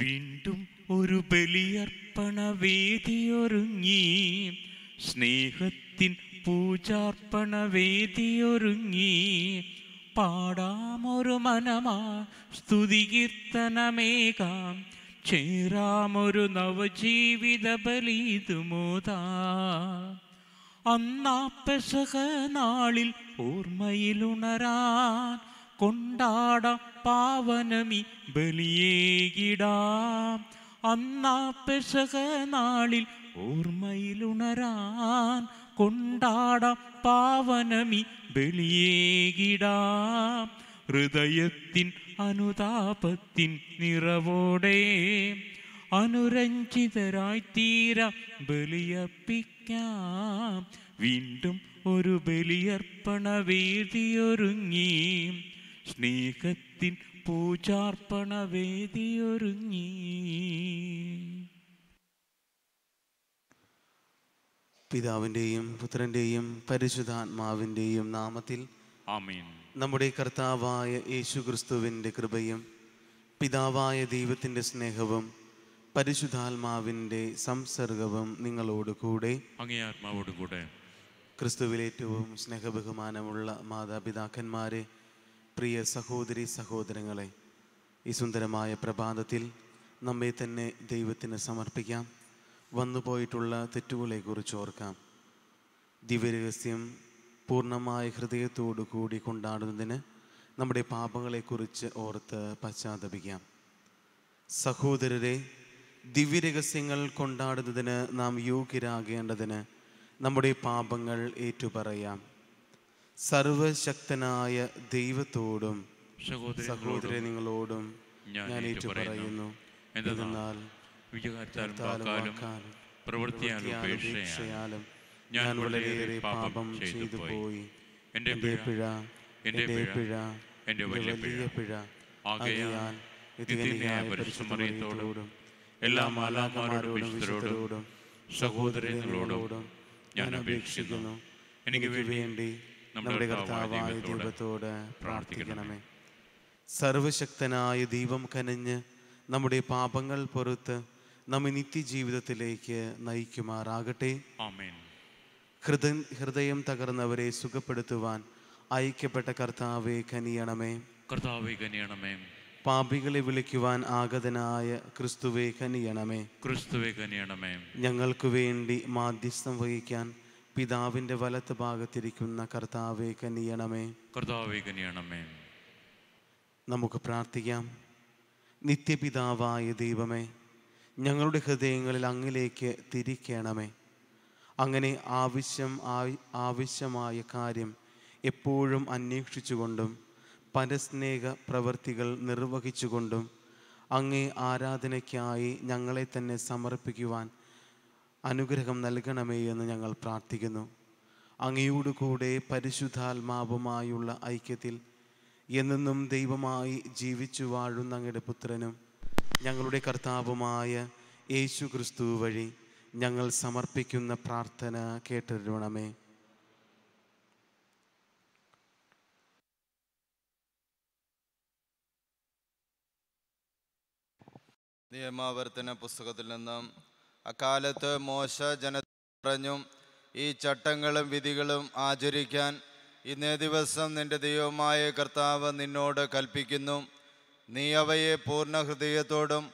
വീണ്ടും ഒരു ബലിയർപ്പണ വേദിയൊരുങ്ങി സ്നേഹത്തിൻ പൂജാർപ്പണ വേദിയൊരുങ്ങി പാടാമൊരു മനമാ സ്തുതി കീർത്തനമേകാം ചേരാമൊരു നവജീവിത ബലിതുമോതാ അന്നാ പെസക നാളിൽ ഓർമ്മയിലുണരാൻ കൊണ്ടാട പാവനമി ബലിയേകിടാം അന്നാ പെശക നാളിൽ ഓർമ്മയിലുണരാൻ കൊണ്ടാട പാവനമി ബലിയേകിടാം ഹൃദയത്തിൻ അനുതാപത്തിൻ നിറവോടെ അനുരഞ്ജിതരായി തീര ബലിയർപ്പിക്കാം വീണ്ടും ഒരു ബലിയർപ്പണ വേദിയൊരുങ്ങി സ്നേഹത്തിൻ പൂജാർപ്പണ വേദിയൊരുങ്ങി പിതാവിൻ്റെയും പുത്രൻ്റെയും പരിശുദ്ധാത്മാവിൻ്റെയും നാമത്തിൽ ആമീൻ നമ്മുടെ കർത്താവായ യേശു ക്രിസ്തുവിൻ്റെ കൃപയും പിതാവായ ദൈവത്തിൻ്റെ സ്നേഹവും പരിശുദ്ധാത്മാവിൻ്റെ സംസർഗവും നിങ്ങളോട് കൂടെ അങ്ങേ കൂടെ ക്രിസ്തുവിലേറ്റവും സ്നേഹബഹുമാനമുള്ള മാതാപിതാക്കന്മാരെ പ്രിയ സഹോദരി സഹോദരങ്ങളെ ഈ സുന്ദരമായ പ്രഭാതത്തിൽ നമ്മെ തന്നെ ദൈവത്തിന് സമർപ്പിക്കാം വന്നുപോയിട്ടുള്ള തെറ്റുകളെക്കുറിച്ച് ഓർക്കാം ദിവ്യരഹസ്യം പൂർണ്ണമായ ഹൃദയത്തോടു കൂടി കൊണ്ടാടുന്നതിന് നമ്മുടെ പാപങ്ങളെക്കുറിച്ച് ഓർത്ത് പശ്ചാത്തപിക്കാം സഹോദരരെ ദിവ്യരഹസ്യങ്ങൾ കൊണ്ടാടുന്നതിന് നാം യോഗ്യരാകേണ്ടതിന് നമ്മുടെ പാപങ്ങൾ ഏറ്റുപറയാം സർവശക്തനായ ദൈവത്തോടും സഹോദര നിങ്ങളോടും ഞാൻ ഏറ്റു പറയുന്നു എന്തെന്നാൽ പ്രവൃത്തിയാലും ഞാൻ വളരെയേറെ പാപം ചെയ്തു പോയി എൻ്റെ പിഴ എൻ്റെ പിഴ എൻ്റെ വലിയ പിഴ ആകയാൽ ഇതിനായ പരിശ്രമറിയത്തോടും എല്ലാ മാലാമാരോടും വിശുദ്ധരോടും സഹോദരങ്ങളോടും ഞാൻ അപേക്ഷിക്കുന്നു എനിക്ക് വേണ്ടി നമ്മുടെ കർത്താവായ ദൈവത്തോട് പ്രാർത്ഥിക്കണമേ സർവശക്തനായ ദൈവം കനഞ്ഞ് നമ്മുടെ പാപങ്ങൾ പൊറത്ത് നമ്മെ നിത്യജീവിതത്തിലേക്ക് നയിക്കുമാറാകട്ടെ ഹൃദ ഹൃദയം തകർന്നവരെ സുഖപ്പെടുത്തുവാൻ ഐക്യപ്പെട്ട കർത്താവെ കനിയണമേ കർത്താവെ കനിയണമേ പാപികളെ വിളിക്കുവാൻ ആഗതനായ ക്രിസ്തുവെ കനിയണമേ ക്രിസ്തുവെ കനിയണമേ ഞങ്ങൾക്ക് വേണ്ടി മാധ്യസ്ഥം വഹിക്കാൻ പിതാവിൻ്റെ വലത്ത് ഭാഗത്തിരിക്കുന്ന കർത്താവേ കനിയണമേ കർത്താവേ കനിയണമേ നമുക്ക് പ്രാർത്ഥിക്കാം നിത്യപിതാവായ ദൈവമേ ഞങ്ങളുടെ ഹൃദയങ്ങളിൽ അങ്ങിലേക്ക് തിരിക്കണമേ അങ്ങനെ ആവശ്യം ആവശ്യമായ കാര്യം എപ്പോഴും അന്വേഷിച്ചുകൊണ്ടും പരസ്നേഹ പ്രവൃത്തികൾ നിർവഹിച്ചുകൊണ്ടും അങ്ങേ ആരാധനയ്ക്കായി ഞങ്ങളെ തന്നെ സമർപ്പിക്കുവാൻ അനുഗ്രഹം നൽകണമേ എന്ന് ഞങ്ങൾ പ്രാർത്ഥിക്കുന്നു അങ്ങയോട് കൂടെ പരിശുദ്ധാത്മാവുമായുള്ള ഐക്യത്തിൽ എന്നെന്നും ദൈവമായി ജീവിച്ചു വാഴുന്ന അങ്ങയുടെ പുത്രനും ഞങ്ങളുടെ കർത്താവുമായ യേശു ക്രിസ്തു വഴി ഞങ്ങൾ സമർപ്പിക്കുന്ന പ്രാർത്ഥന കേട്ടിരുണമേ നിയമാവർത്തന പുസ്തകത്തിൽ നിന്നും അക്കാലത്ത് മോശ ജന പറഞ്ഞു ഈ ചട്ടങ്ങളും വിധികളും ആചരിക്കാൻ ഇന്നേ ദിവസം നിന്റെ ദൈവമായ കർത്താവ് നിന്നോട് കൽപ്പിക്കുന്നു നീ അവയെ പൂർണ്ണ ഹൃദയത്തോടും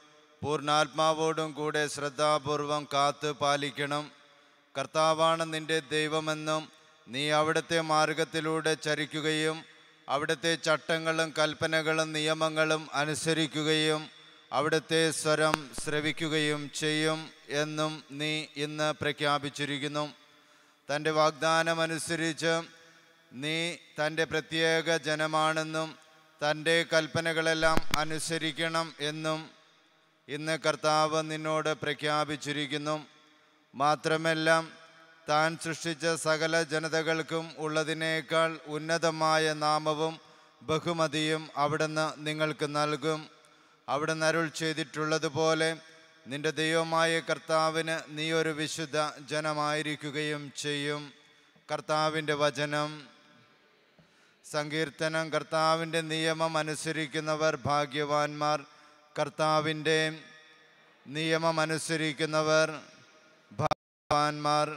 പൂർണ്ണാത്മാവോടും കൂടെ ശ്രദ്ധാപൂർവം കാത്ത് പാലിക്കണം കർത്താവാണ് നിന്റെ ദൈവമെന്നും നീ അവിടുത്തെ മാർഗത്തിലൂടെ ചരിക്കുകയും അവിടുത്തെ ചട്ടങ്ങളും കൽപ്പനകളും നിയമങ്ങളും അനുസരിക്കുകയും അവിടുത്തെ സ്വരം ശ്രവിക്കുകയും ചെയ്യും എന്നും നീ ഇന്ന് പ്രഖ്യാപിച്ചിരിക്കുന്നു തൻ്റെ വാഗ്ദാനമനുസരിച്ച് നീ തൻ്റെ പ്രത്യേക ജനമാണെന്നും തൻ്റെ കൽപ്പനകളെല്ലാം അനുസരിക്കണം എന്നും ഇന്ന് കർത്താവ് നിന്നോട് പ്രഖ്യാപിച്ചിരിക്കുന്നു മാത്രമല്ല താൻ സൃഷ്ടിച്ച സകല ജനതകൾക്കും ഉള്ളതിനേക്കാൾ ഉന്നതമായ നാമവും ബഹുമതിയും അവിടുന്ന് നിങ്ങൾക്ക് നൽകും അവിടെ നരുൾ ചെയ്തിട്ടുള്ളതുപോലെ നിന്റെ ദൈവമായ കർത്താവിന് നീ ഒരു വിശുദ്ധ ജനമായിരിക്കുകയും ചെയ്യും കർത്താവിൻ്റെ വചനം സങ്കീർത്തനം കർത്താവിൻ്റെ നിയമം അനുസരിക്കുന്നവർ ഭാഗ്യവാന്മാർ കർത്താവിൻ്റെ നിയമം അനുസരിക്കുന്നവർ ഭാഗ്യവാന്മാർ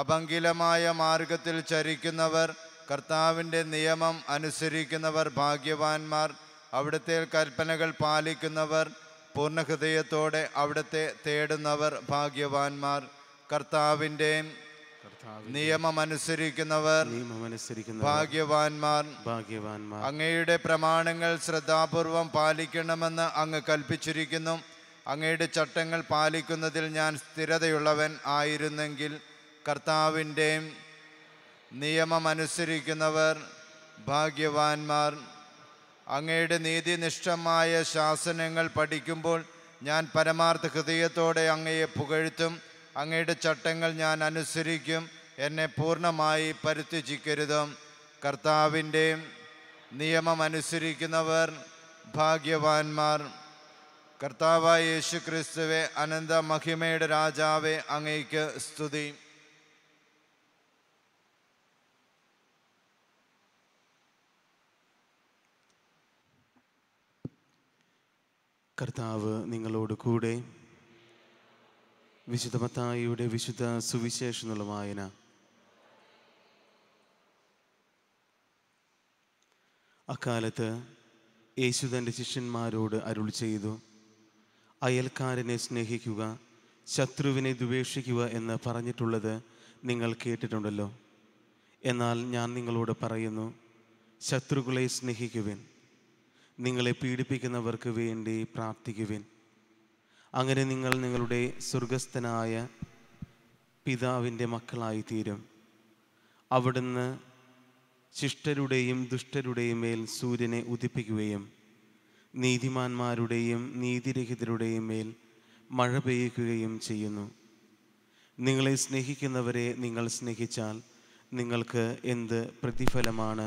അപങ്കിലമായ മാർഗത്തിൽ ചരിക്കുന്നവർ കർത്താവിൻ്റെ നിയമം അനുസരിക്കുന്നവർ ഭാഗ്യവാന്മാർ അവിടുത്തെ കൽപ്പനകൾ പാലിക്കുന്നവർ പൂർണ്ണഹൃദയത്തോടെ അവിടുത്തെ തേടുന്നവർ ഭാഗ്യവാന്മാർ കർത്താവിൻ്റെ നിയമമനുസരിക്കുന്നവർ ഭാഗ്യവാന്മാർ ഭാഗ്യവാന്മാർ അങ്ങയുടെ പ്രമാണങ്ങൾ ശ്രദ്ധാപൂർവം പാലിക്കണമെന്ന് അങ്ങ് കൽപ്പിച്ചിരിക്കുന്നു അങ്ങയുടെ ചട്ടങ്ങൾ പാലിക്കുന്നതിൽ ഞാൻ സ്ഥിരതയുള്ളവൻ ആയിരുന്നെങ്കിൽ കർത്താവിൻ്റെ നിയമമനുസരിക്കുന്നവർ ഭാഗ്യവാന്മാർ അങ്ങയുടെ നീതിനിഷ്ഠമായ ശാസനങ്ങൾ പഠിക്കുമ്പോൾ ഞാൻ പരമാർത്ഥ ഹൃദയത്തോടെ അങ്ങയെ പുകഴ്ത്തും അങ്ങയുടെ ചട്ടങ്ങൾ ഞാൻ അനുസരിക്കും എന്നെ പൂർണ്ണമായി പരിത്യജിക്കരുതും കർത്താവിൻ്റെ നിയമം അനുസരിക്കുന്നവർ ഭാഗ്യവാന്മാർ കർത്താവായ യേശു ക്രിസ്തുവെ അനന്ത മഹിമയുടെ രാജാവെ അങ്ങയ്ക്ക് സ്തുതി കർത്താവ് നിങ്ങളോട് കൂടെ വിശുദ്ധ മത്തായിയുടെ വിശുദ്ധ സുവിശേഷമുള്ള വായന അക്കാലത്ത് യേശു തൻ്റെ ശിഷ്യന്മാരോട് അരുൾ ചെയ്തു അയൽക്കാരനെ സ്നേഹിക്കുക ശത്രുവിനെ ദ്വേഷിക്കുക എന്ന് പറഞ്ഞിട്ടുള്ളത് നിങ്ങൾ കേട്ടിട്ടുണ്ടല്ലോ എന്നാൽ ഞാൻ നിങ്ങളോട് പറയുന്നു ശത്രുക്കളെ സ്നേഹിക്കുവിൻ നിങ്ങളെ പീഡിപ്പിക്കുന്നവർക്ക് വേണ്ടി പ്രാർത്ഥിക്കുവിൻ അങ്ങനെ നിങ്ങൾ നിങ്ങളുടെ സ്വർഗസ്ഥനായ പിതാവിൻ്റെ തീരും അവിടുന്ന് ശിഷ്ടരുടെയും ദുഷ്ടരുടെയും മേൽ സൂര്യനെ ഉദിപ്പിക്കുകയും നീതിമാന്മാരുടെയും നീതിരഹിതരുടെയും മേൽ മഴ പെയ്യിക്കുകയും ചെയ്യുന്നു നിങ്ങളെ സ്നേഹിക്കുന്നവരെ നിങ്ങൾ സ്നേഹിച്ചാൽ നിങ്ങൾക്ക് എന്ത് പ്രതിഫലമാണ്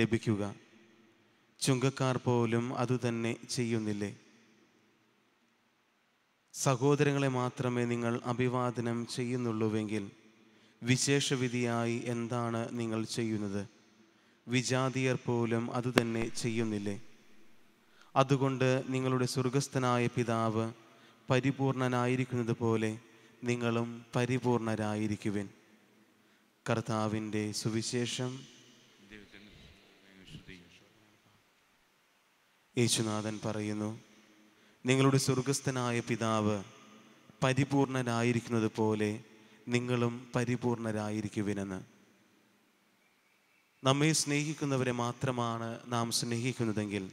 ലഭിക്കുക ചുങ്കക്കാർ പോലും അതുതന്നെ ചെയ്യുന്നില്ലേ സഹോദരങ്ങളെ മാത്രമേ നിങ്ങൾ അഭിവാദനം ചെയ്യുന്നുള്ളൂവെങ്കിൽ വിശേഷവിധിയായി എന്താണ് നിങ്ങൾ ചെയ്യുന്നത് വിജാതിയർ പോലും അതുതന്നെ ചെയ്യുന്നില്ലേ അതുകൊണ്ട് നിങ്ങളുടെ സ്വർഗസ്ഥനായ പിതാവ് പരിപൂർണനായിരിക്കുന്നത് പോലെ നിങ്ങളും പരിപൂർണരായിരിക്കുവിൻ കർത്താവിൻ്റെ സുവിശേഷം യേശുനാഥൻ പറയുന്നു നിങ്ങളുടെ സ്വർഗസ്ഥനായ പിതാവ് പരിപൂർണനായിരിക്കുന്നത് പോലെ നിങ്ങളും പരിപൂർണരായിരിക്കുവിനെന്ന് നമ്മെ സ്നേഹിക്കുന്നവരെ മാത്രമാണ് നാം സ്നേഹിക്കുന്നതെങ്കിൽ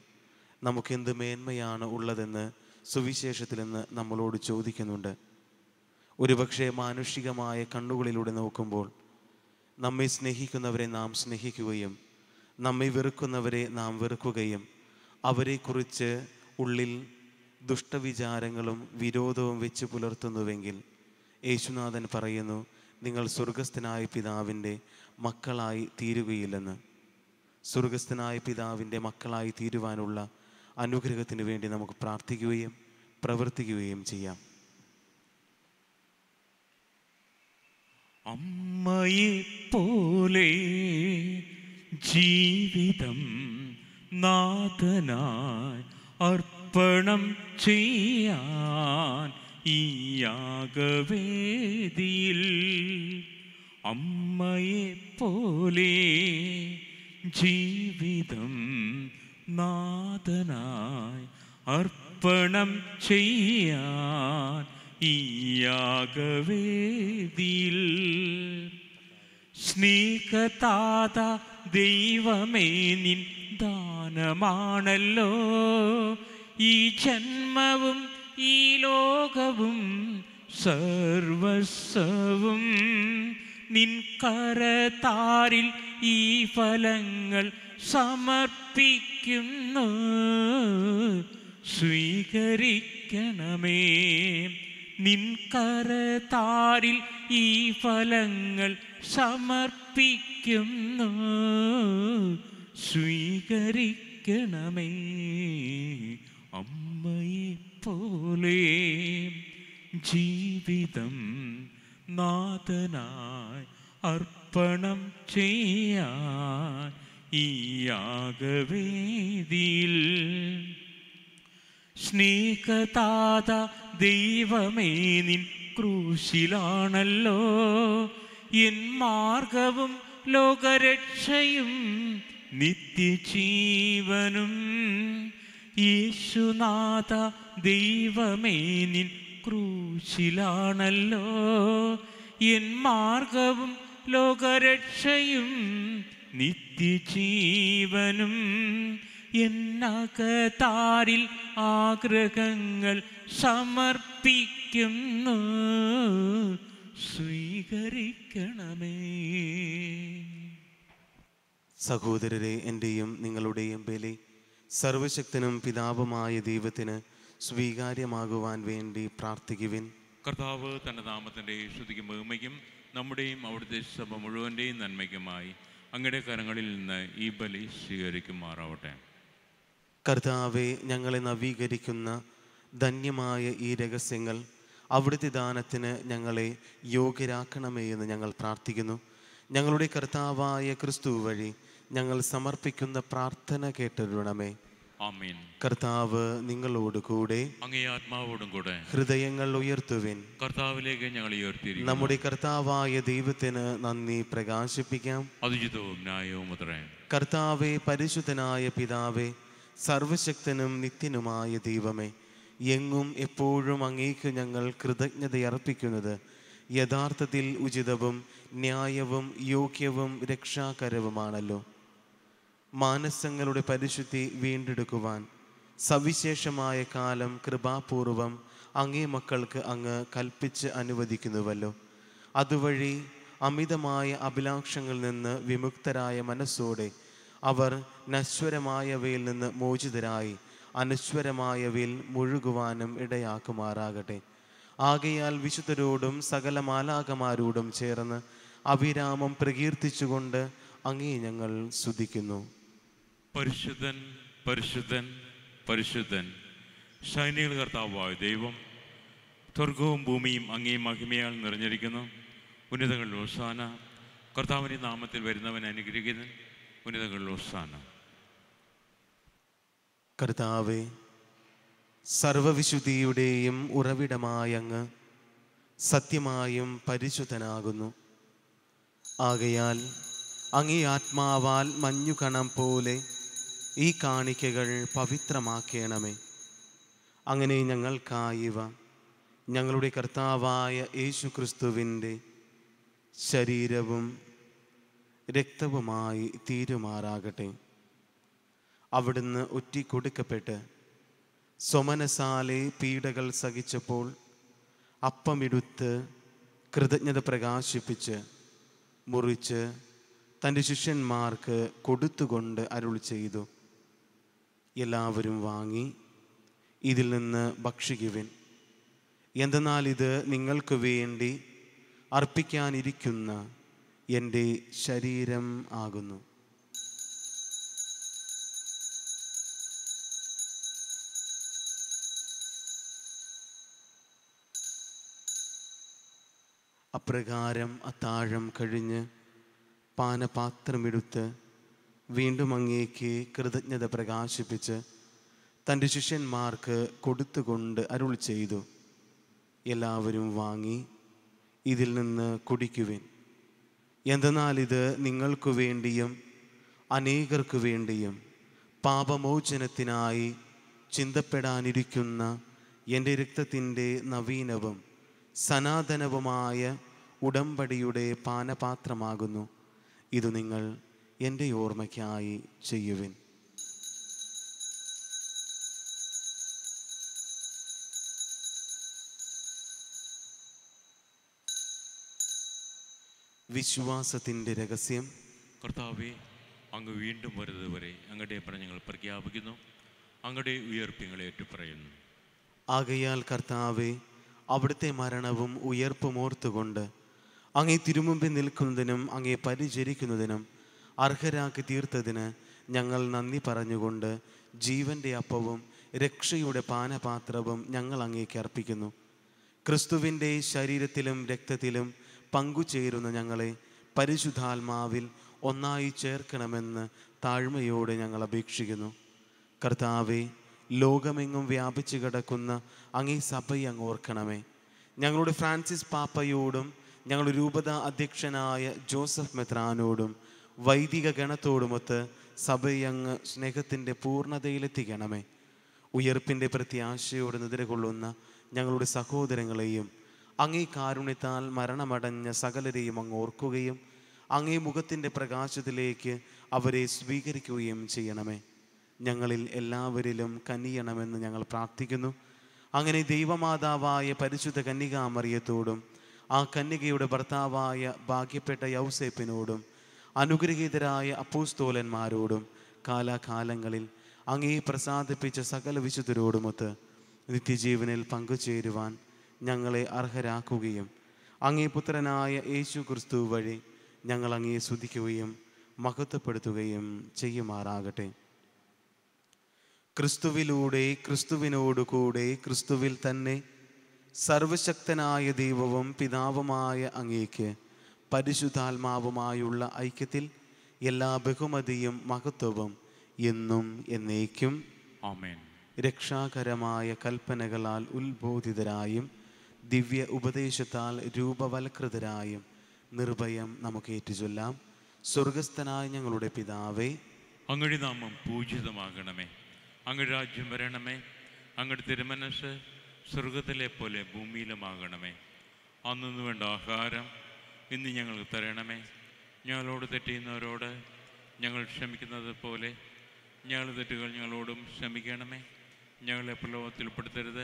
നമുക്കെന്ത് മേന്മയാണ് ഉള്ളതെന്ന് സുവിശേഷത്തിൽ നിന്ന് നമ്മളോട് ചോദിക്കുന്നുണ്ട് ഒരുപക്ഷെ മാനുഷികമായ കണ്ണുകളിലൂടെ നോക്കുമ്പോൾ നമ്മെ സ്നേഹിക്കുന്നവരെ നാം സ്നേഹിക്കുകയും നമ്മെ വെറുക്കുന്നവരെ നാം വെറുക്കുകയും അവരെക്കുറിച്ച് ഉള്ളിൽ ദുഷ്ടവിചാരങ്ങളും വിരോധവും വെച്ച് പുലർത്തുന്നുവെങ്കിൽ യേശുനാഥൻ പറയുന്നു നിങ്ങൾ സ്വർഗസ്ഥനായ പിതാവിൻ്റെ മക്കളായി തീരുകയില്ലെന്ന് സ്വർഗസ്ഥനായ പിതാവിൻ്റെ മക്കളായി തീരുവാനുള്ള അനുഗ്രഹത്തിന് വേണ്ടി നമുക്ക് പ്രാർത്ഥിക്കുകയും പ്രവർത്തിക്കുകയും ചെയ്യാം അമ്മയെ പോലെ ജീവിതം നാഥനായി അർപ്പണം ചെയ്യാൻ ഈ യാഗവേദിയിൽ അമ്മയെ പോലെ ജീവിതം നാഥനായി അർപ്പണം ചെയ്യാൻ ഈ യാഗവേദിയിൽ സ്നേഹതാത ദൈവമേ നിൻ ദാനമാണല്ലോ ഈ ജന്മവും ഈ ലോകവും സർവസ്വവും നിൻ കരതാരിൽ ഈ ഫലങ്ങൾ സമർപ്പിക്കുന്നു സ്വീകരിക്കണമേ നിൻ കരതാരിൽ ഈ ഫലങ്ങൾ സമർപ്പിക്കുന്നു സ്വീകരിക്കണമേ അമ്മയെ പോലെ ജീവിതം നാഥനായി അർപ്പണം ചെയ്യാ ഈ യാഗവേദിയിൽ സ്നേഹതാത ദൈവമേ നിൻ ക്രൂശിലാണല്ലോ എൻ മാർഗവും ലോകരക്ഷയും നിത്യജീവനും യേശുനാഥ ദൈവമേ ക്രൂശിലാണല്ലോ എൻ മാർഗവും ലോകരക്ഷയും നിത്യജീവനും എന്നകതാരിൽ ആഗ്രഹങ്ങൾ സമർപ്പിക്കുന്നു സ്വീകരിക്കണമേ സഹോദരരെ എൻ്റെയും നിങ്ങളുടെയും ബലി സർവശക്തനും പിതാവുമായ ദൈവത്തിന് സ്വീകാര്യമാകുവാൻ വേണ്ടി പ്രാർത്ഥിക്കുവിൻ കർത്താവ് തൻ്റെ നാമത്തിൻ്റെ ശ്രുതിക്കും ബഹുമയ്ക്കും നമ്മുടെയും അവിടുത്തെ സഭ മുഴുവൻ്റെയും നന്മയ്ക്കുമായി അങ്ങയുടെ കരങ്ങളിൽ നിന്ന് ഈ ബലി സ്വീകരിക്കുമാറാവട്ടെ കർത്താവെ ഞങ്ങളെ നവീകരിക്കുന്ന ധന്യമായ ഈ രഹസ്യങ്ങൾ അവിടുത്തെ ദാനത്തിന് ഞങ്ങളെ യോഗ്യരാക്കണമേ എന്ന് ഞങ്ങൾ പ്രാർത്ഥിക്കുന്നു ഞങ്ങളുടെ കർത്താവായ ക്രിസ്തു വഴി ഞങ്ങൾ സമർപ്പിക്കുന്ന പ്രാർത്ഥന കേട്ടരുണമേ ആമീൻ കർത്താവ് നിങ്ങളോട് കൂടെ അങ്ങേ കൂടെ ഹൃദയങ്ങൾ ഉയർത്തുവിൻ കർത്താവിലേക്ക് ഞങ്ങൾ ഉയർത്തിയിരിക്കും നമ്മുടെ കർത്താവായ ദൈവത്തിന് നന്ദി പ്രകാശിപ്പിക്കാം അതിജിതവും ന്യായവും കർത്താവെ പരിശുദ്ധനായ പിതാവെ സർവശക്തനും നിത്യനുമായ ദൈവമേ എങ്ങും എപ്പോഴും അങ്ങേക്ക് ഞങ്ങൾ കൃതജ്ഞതയർപ്പിക്കുന്നത് യഥാർത്ഥത്തിൽ ഉചിതവും ന്യായവും യോഗ്യവും രക്ഷാകരവുമാണല്ലോ മാനസങ്ങളുടെ പരിശുദ്ധി വീണ്ടെടുക്കുവാൻ സവിശേഷമായ കാലം കൃപാപൂർവം അങ്ങേ മക്കൾക്ക് അങ്ങ് കൽപ്പിച്ച് അനുവദിക്കുന്നുവല്ലോ അതുവഴി അമിതമായ അഭിലാഷങ്ങളിൽ നിന്ന് വിമുക്തരായ മനസ്സോടെ അവർ നശ്വരമായവയിൽ നിന്ന് മോചിതരായി അനശ്വരമായവയിൽ മുഴുകുവാനും ഇടയാക്കുമാറാകട്ടെ ആകയാൽ വിശുദ്ധരോടും സകല മാലാകമാരോടും ചേർന്ന് അവിരാമം പ്രകീർത്തിച്ചുകൊണ്ട് അങ്ങേ ഞങ്ങൾ സ്തുതിക്കുന്നു പരിശുദ്ധൻ പരിശുദ്ധൻ പരിശുദ്ധൻ സൈനികൾ കർത്താവായ ദൈവം സ്വർഗവും ഭൂമിയും അങ്ങേ മഹിമയാൽ നിറഞ്ഞിരിക്കുന്നു ഉന്നതകൾ ഓസാന കർത്താവിൻ്റെ നാമത്തിൽ വരുന്നവൻ അനുഗ്രഹിക്കുന്നു ഉന്നതകൾ ഓസാന കർത്താവെ സർവവിശുദ്ധിയുടെയും ഉറവിടമായ അങ്ങ് സത്യമായും പരിശുദ്ധനാകുന്നു ആകയാൽ അങ്ങേ ആത്മാവാൽ മഞ്ഞുകണം പോലെ ഈ കാണിക്കകൾ പവിത്രമാക്കണമേ അങ്ങനെ ഞങ്ങൾക്കായിവ ഞങ്ങളുടെ കർത്താവായ യേശു ക്രിസ്തുവിൻ്റെ ശരീരവും രക്തവുമായി തീരുമാറാകട്ടെ അവിടുന്ന് ഒറ്റിക്കൊടുക്കപ്പെട്ട് സ്വമനസാലെ പീഡകൾ സഹിച്ചപ്പോൾ അപ്പമെടുത്ത് കൃതജ്ഞത പ്രകാശിപ്പിച്ച് മുറിച്ച് തൻ്റെ ശിഷ്യന്മാർക്ക് കൊടുത്തുകൊണ്ട് അരുൾ ചെയ്തു എല്ലാവരും വാങ്ങി ഇതിൽ നിന്ന് ഭക്ഷിക്കുവിൻ എന്തെന്നാൽ ഇത് നിങ്ങൾക്ക് വേണ്ടി അർപ്പിക്കാനിരിക്കുന്ന എൻ്റെ ശരീരം ആകുന്നു അപ്രകാരം അത്താഴം കഴിഞ്ഞ് പാനപാത്രമെടുത്ത് വീണ്ടും അങ്ങേക്ക് കൃതജ്ഞത പ്രകാശിപ്പിച്ച് തൻ്റെ ശിഷ്യന്മാർക്ക് കൊടുത്തുകൊണ്ട് അരുൾ ചെയ്തു എല്ലാവരും വാങ്ങി ഇതിൽ നിന്ന് കുടിക്കുവിൻ എന്തെന്നാൽ ഇത് നിങ്ങൾക്കു വേണ്ടിയും അനേകർക്കു വേണ്ടിയും പാപമോചനത്തിനായി ചിന്തപ്പെടാനിരിക്കുന്ന എൻ്റെ രക്തത്തിൻ്റെ നവീനവും സനാതനവുമായ ഉടമ്പടിയുടെ പാനപാത്രമാകുന്നു ഇത് നിങ്ങൾ എൻ്റെ ഓർമ്മയ്ക്കായി ചെയ്യുവിൻ വിശ്വാസത്തിൻ്റെ രഹസ്യം കർത്താവെ അങ്ങ് വീണ്ടും വരെ അങ്ങടെ ഞങ്ങൾ പ്രഖ്യാപിക്കുന്നു അങ്ങടെ ഉയർപ്പിങ്ങളെ ഏറ്റുപറയുന്നു ആകയാൽ കർത്താവെ അവിടുത്തെ മരണവും ഉയർപ്പും ഓർത്തുകൊണ്ട് അങ്ങേ തിരുമുമ്പിൽ നിൽക്കുന്നതിനും അങ്ങേ പരിചരിക്കുന്നതിനും അർഹരാക്കി തീർത്തതിന് ഞങ്ങൾ നന്ദി പറഞ്ഞുകൊണ്ട് ജീവൻ്റെ അപ്പവും രക്ഷയുടെ പാനപാത്രവും ഞങ്ങൾ അങ്ങേക്ക് അർപ്പിക്കുന്നു ക്രിസ്തുവിൻ്റെ ശരീരത്തിലും രക്തത്തിലും പങ്കുചേരുന്ന ഞങ്ങളെ പരിശുദ്ധാത്മാവിൽ ഒന്നായി ചേർക്കണമെന്ന് താഴ്മയോടെ ഞങ്ങൾ അപേക്ഷിക്കുന്നു കർത്താവെ ലോകമെങ്ങും വ്യാപിച്ചു കിടക്കുന്ന അങ്ങേ സഭയെ അങ്ങ് ഓർക്കണമേ ഞങ്ങളുടെ ഫ്രാൻസിസ് പാപ്പയോടും ഞങ്ങളുടെ രൂപത അധ്യക്ഷനായ ജോസഫ് മെത്രാനോടും വൈദിക ഗണത്തോടുമൊത്ത് സഭയങ്ങ് സ്നേഹത്തിൻ്റെ പൂർണ്ണതയിലെത്തിക്കണമേ ഉയർപ്പിൻ്റെ പ്രത്യാശയോട് കൊള്ളുന്ന ഞങ്ങളുടെ സഹോദരങ്ങളെയും അങ്ങേ കാരുണ്യത്താൽ മരണമടഞ്ഞ സകലരെയും അങ്ങ് ഓർക്കുകയും അങ്ങേ മുഖത്തിൻ്റെ പ്രകാശത്തിലേക്ക് അവരെ സ്വീകരിക്കുകയും ചെയ്യണമേ ഞങ്ങളിൽ എല്ലാവരിലും കനിയണമെന്ന് ഞങ്ങൾ പ്രാർത്ഥിക്കുന്നു അങ്ങനെ ദൈവമാതാവായ പരിശുദ്ധ കന്യകാമറിയത്തോടും ആ കന്യകയുടെ ഭർത്താവായ ഭാഗ്യപ്പെട്ട യൗസേപ്പിനോടും അനുഗ്രഹീതരായ അപ്പൂസ്തോലന്മാരോടും കാലാകാലങ്ങളിൽ അങ്ങേ പ്രസാദിപ്പിച്ച സകല വിശുദ്ധരോടുമൊത്ത് നിത്യജീവനിൽ പങ്കുചേരുവാൻ ഞങ്ങളെ അർഹരാക്കുകയും അങ്ങേ പുത്രനായ യേശു ക്രിസ്തു വഴി ഞങ്ങൾ അങ്ങേ ശുദ്ധിക്കുകയും മഹത്വപ്പെടുത്തുകയും ചെയ്യുമാറാകട്ടെ ക്രിസ്തുവിലൂടെ ക്രിസ്തുവിനോടുകൂടെ ക്രിസ്തുവിൽ തന്നെ സർവശക്തനായ ദൈവവും പിതാവുമായ അങ്ങേക്ക് പരിശുദ്ധാത്മാവുമായുള്ള ഐക്യത്തിൽ എല്ലാ ബഹുമതിയും മഹത്വവും എന്നും എന്നേക്കും ആമേൻ രക്ഷാകരമായ കൽപ്പനകളാൽ ഉത്ബോധിതരായും ദിവ്യ ഉപദേശത്താൽ രൂപവൽകൃതരായും നിർഭയം നമുക്ക് ഏറ്റുചൊല്ലാം സ്വർഗസ്ഥനായ ഞങ്ങളുടെ പിതാവേ അങ്ങടി നാമം പൂജിതമാകണമേ അങ്ങയുടെ രാജ്യം വരണമേ അങ്ങയുടെ തിരുമനസ് സ്വർഗത്തിലെ പോലെ ഭൂമിയിലുമാകണമേ അന്നു വേണ്ട ആഹാരം ഇന്ന് ഞങ്ങൾക്ക് തരണമേ ഞങ്ങളോട് തെറ്റിയുന്നവരോട് ഞങ്ങൾ ക്ഷമിക്കുന്നത് പോലെ ഞങ്ങൾ തെറ്റുകൾ ഞങ്ങളോടും ക്ഷമിക്കണമേ ഞങ്ങളെ പ്രലോഭത്തിൽ ഉൾപ്പെടുത്തരുത്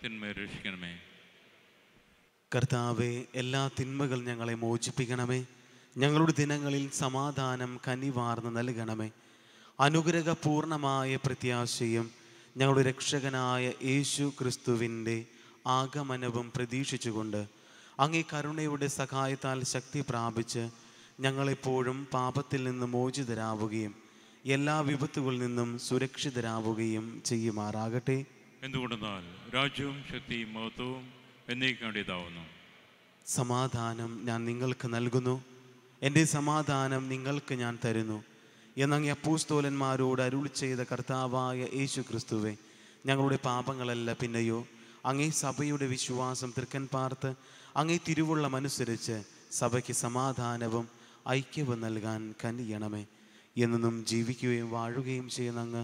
തിന്മയെ രക്ഷിക്കണമേ കർത്താവെ എല്ലാ തിന്മകൾ ഞങ്ങളെ മോചിപ്പിക്കണമേ ഞങ്ങളുടെ ദിനങ്ങളിൽ സമാധാനം കനിവാർന്ന് നൽകണമേ അനുഗ്രഹപൂർണമായ പ്രത്യാശയും ഞങ്ങളുടെ രക്ഷകനായ യേശു ക്രിസ്തുവിൻ്റെ ആഗമനവും പ്രതീക്ഷിച്ചുകൊണ്ട് അങ്ങേ കരുണയുടെ സഹായത്താൽ ശക്തി പ്രാപിച്ച് ഞങ്ങളെപ്പോഴും പാപത്തിൽ നിന്ന് മോചിതരാവുകയും എല്ലാ വിപത്തുകളിൽ നിന്നും സുരക്ഷിതരാവുകയും ചെയ്യുമാറാകട്ടെ എന്തുകൊണ്ടെന്നാൽ രാജ്യവും ശക്തിയും മഹത്വവും എന്നേക്കേണ്ടതാവുന്നു സമാധാനം ഞാൻ നിങ്ങൾക്ക് നൽകുന്നു എൻ്റെ സമാധാനം നിങ്ങൾക്ക് ഞാൻ തരുന്നു എന്നങ്ങ് അപ്പൂസ്തോലന്മാരോട് അരുളി ചെയ്ത കർത്താവായ യേശു ക്രിസ്തുവെ ഞങ്ങളുടെ പാപങ്ങളല്ല പിന്നെയോ അങ്ങേ സഭയുടെ വിശ്വാസം തൃക്കൻ പാർത്ത് അങ്ങേ തിരുവുള്ളമനുസരിച്ച് സഭയ്ക്ക് സമാധാനവും ഐക്യവും നൽകാൻ കനിയണമേ എന്നും ജീവിക്കുകയും വാഴുകയും ചെയ്യുന്ന അങ്ങ്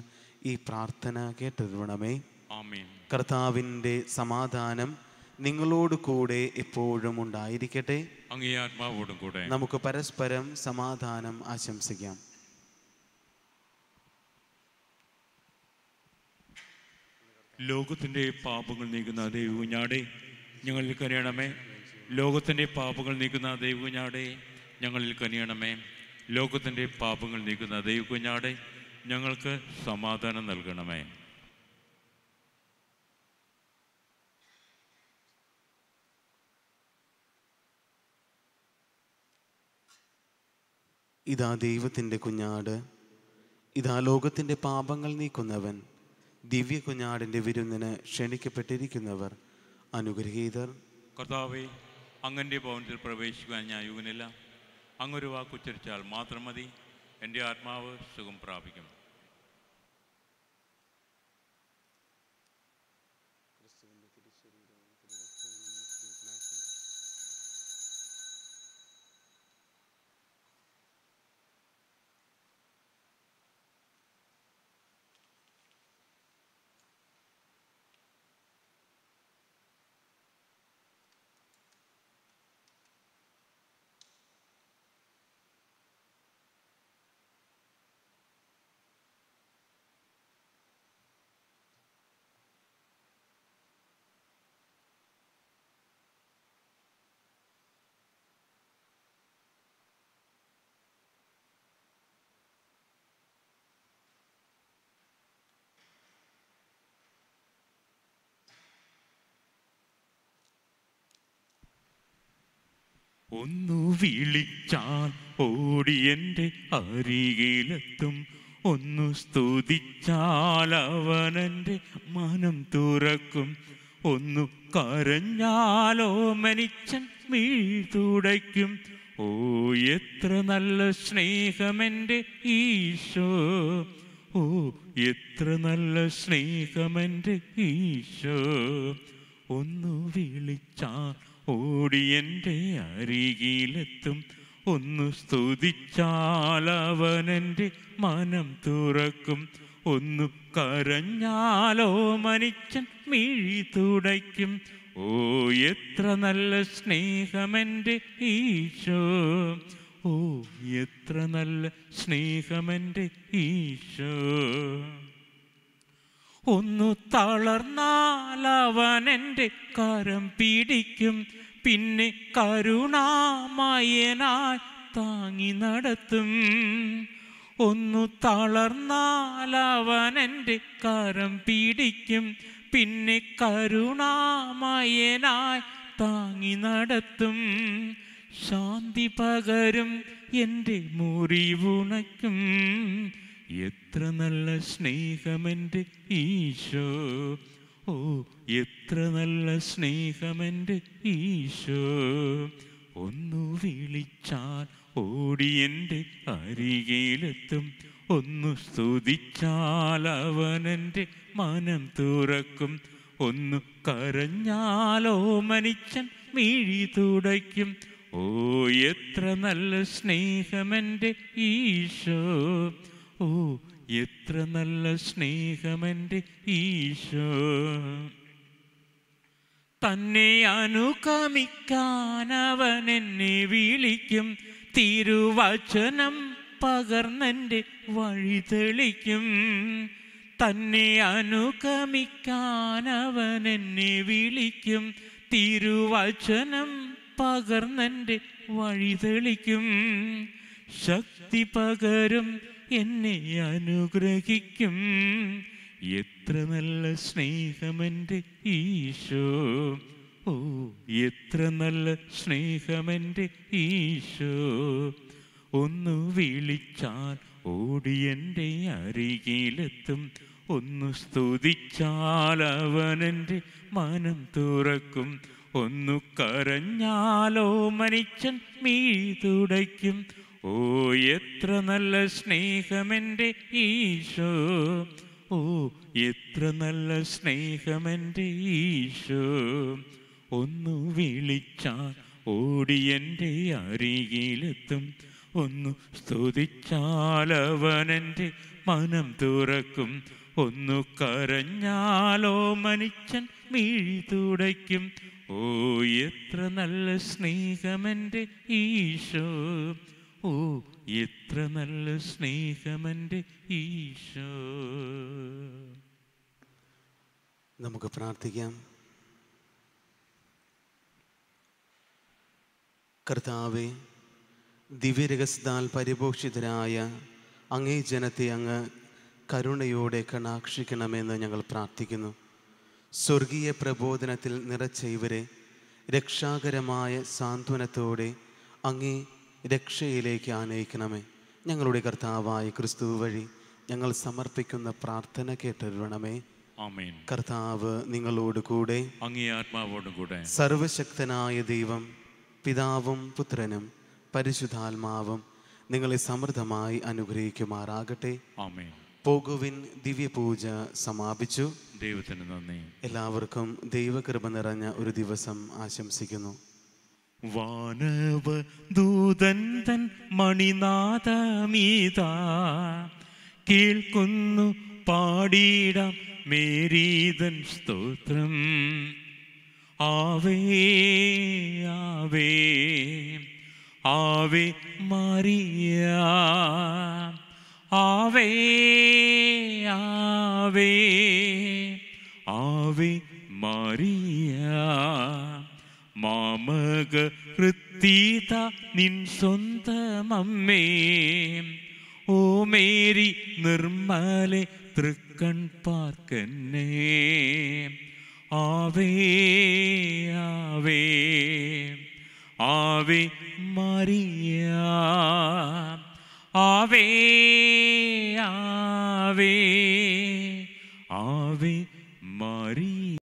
ഈ പ്രാർത്ഥന കേട്ടിരുവണമേ കർത്താവിൻ്റെ സമാധാനം നിങ്ങളോട് കൂടെ എപ്പോഴും ഉണ്ടായിരിക്കട്ടെ ആത്മാവോടും കൂടെ നമുക്ക് പരസ്പരം സമാധാനം ആശംസിക്കാം ലോകത്തിൻ്റെ പാപങ്ങൾ നീക്കുന്ന ദൈവകുഞ്ഞാടേ ഞങ്ങളിൽ കനിയണമേ ലോകത്തിൻ്റെ പാപങ്ങൾ നീക്കുന്ന ദൈവകുഞ്ഞാടേ ഞങ്ങളിൽ കനിയണമേ ലോകത്തിൻ്റെ പാപങ്ങൾ നീക്കുന്ന ദൈവകുഞ്ഞാടേ ഞങ്ങൾക്ക് സമാധാനം നൽകണമേ ഇതാ ദൈവത്തിൻ്റെ കുഞ്ഞാട് ഇതാ ലോകത്തിൻ്റെ പാപങ്ങൾ നീക്കുന്നവൻ ദിവ്യ കുഞ്ഞാടിൻ്റെ വിരുന്നിന് ക്ഷണിക്കപ്പെട്ടിരിക്കുന്നവർ അനുഗ്രഹീതർ കർത്താവെ അങ്ങൻ്റെ ഭവനത്തിൽ പ്രവേശിക്കുവാൻ ഞാൻ യുവനില്ല അങ്ങൊരു വാക്കുച്ചരിച്ചാൽ മാത്രം മതി എൻ്റെ ആത്മാവ് സുഖം പ്രാപിക്കും ഒന്നു വിളിച്ചാൽ എൻ്റെ അരികിലെത്തും ഒന്നു സ്തുതിച്ചാൽ അവനൻ്റെ മനം തുറക്കും ഒന്നു കരഞ്ഞാലോ മനിച്ചൻ വീഴ്ത്തുടയ്ക്കും ഓ എത്ര നല്ല സ്നേഹമെൻ്റെ ഈശോ ഓ എത്ര നല്ല സ്നേഹമെൻ്റെ ഈശോ ഒന്നു വിളിച്ചാൽ ഓടിയൻ്റെ അരികിലെത്തും ഒന്ന് സ്തുതിച്ചാലവനൻ്റെ മനം തുറക്കും ഒന്നു കരഞ്ഞാലോ മനുഷ്യൻ മിഴി തുടയ്ക്കും ഓ എത്ര നല്ല സ്നേഹമെൻ്റെ ഈശോ ഓ എത്ര നല്ല സ്നേഹമെൻ്റെ ഈശോ ഒന്നു തളർന്നാലവനെൻ്റെ കരം പിടിക്കും പിന്നെ കരുണാമയനായി താങ്ങി നടത്തും ഒന്നു തളർന്നാലവനെൻ്റെ കരം പിടിക്കും പിന്നെ കരുണാമയനായി താങ്ങി നടത്തും ശാന്തി പകരും എൻ്റെ മുറിവുണയ്ക്കും എത്ര നല്ല സ്നേഹമെൻ്റെ ഈശോ ഓ എത്ര നല്ല സ്നേഹമെൻ്റെ ഈശോ ഒന്നു വിളിച്ചാൽ ഓടി എൻ്റെ അരികയിലെത്തും ഒന്നു സ്തുതിച്ചാൽ അവനെൻ്റെ മനം തുറക്കും ഒന്നു കരഞ്ഞാലോ മനുഷ്യൻ മിഴി തുടയ്ക്കും ഓ എത്ര നല്ല സ്നേഹമെൻ്റെ ഈശോ ഓ എത്ര നല്ല സ്നേഹമെൻ്റെ ഈശോ തന്നെ അനുഗമിക്കാനവൻ എന്നെ വിളിക്കും തിരുവചനം പകർന്നെൻ്റെ വഴി തെളിക്കും തന്നെ അനുഗമിക്കാനവൻ എന്നെ വിളിക്കും തിരുവചനം പകർന്നെൻ്റെ വഴി തെളിക്കും ശക്തി പകരും എന്നെ അനുഗ്രഹിക്കും എത്ര നല്ല സ്നേഹമെൻ്റെ ഈശോ ഓ എത്ര നല്ല സ്നേഹമെൻ്റെ ഈശോ ഒന്ന് വിളിച്ചാൽ എൻ്റെ അരികിലെത്തും ഒന്ന് സ്തുതിച്ചാൽ അവനെൻ്റെ മനം തുറക്കും ഒന്നു കരഞ്ഞാലോ മനുഷ്യൻ മീതുടയ്ക്കും ഓ എത്ര നല്ല സ്നേഹമെൻ്റെ ഈശോ ഓ എത്ര നല്ല സ്നേഹമെൻ്റെ ഈശോ ഒന്ന് വിളിച്ചാൽ ഓടി എൻ്റെ അരികിലെത്തും അവൻ സ്തുതിച്ചാലവനെൻ്റെ മനം തുറക്കും ഒന്നു കരഞ്ഞാലോ മനുഷ്യൻ മീഴി തുടയ്ക്കും ഓ എത്ര നല്ല സ്നേഹമെൻ്റെ ഈശോ ഓ എത്ര നല്ല സ്നേഹമൻ്റെ ഈശോ നമുക്ക് പ്രാർത്ഥിക്കാം കർത്താവെ ദിവ്യരഹസ്യതാൽ പരിപോഷിതരായ അങ്ങേ ജനത്തെ അങ്ങ് കരുണയോടെ കണാക്ഷിക്കണമെന്ന് ഞങ്ങൾ പ്രാർത്ഥിക്കുന്നു സ്വർഗീയ പ്രബോധനത്തിൽ നിറച്ച ഇവരെ രക്ഷാകരമായ സാന്ത്വനത്തോടെ അങ്ങേ രക്ഷയിലേക്ക് ആനയിക്കണമേ ഞങ്ങളുടെ കർത്താവായ ക്രിസ്തു വഴി ഞങ്ങൾ സമർപ്പിക്കുന്ന പ്രാർത്ഥന കേട്ടരുവണമേ കർത്താവ് നിങ്ങളോട് കൂടെ ആത്മാവോടും കൂടെ സർവശക്തനായ ദൈവം പിതാവും പുത്രനും പരിശുദ്ധാത്മാവും നിങ്ങളെ സമൃദ്ധമായി അനുഗ്രഹിക്കുമാറാകട്ടെ പോകുവിൻ ദിവ്യപൂജ സമാപിച്ചു ദൈവത്തിന് നന്ദി എല്ലാവർക്കും ദൈവകൃപ നിറഞ്ഞ ഒരു ദിവസം ആശംസിക്കുന്നു വാനവ ദൂതന്തൻ മണിനാഥമീതാ കേൾക്കുന്നു പാടിയിടാം മേരീതൻ സ്തോത്രം ആവേ ആവേ ആവേ മറിയ ആവേ ആവേ ആവേ മറിയ മാമക ഹൃത്തീത നിൻ സ്വന്തമമ്മേ ഓ മേരി നിർമ്മലെ തൃക്കൺ പാർക്കന്നെ ആവേ ആവേ ആവേ മറിയ ആവേ ആവേ ആവേ മറിയ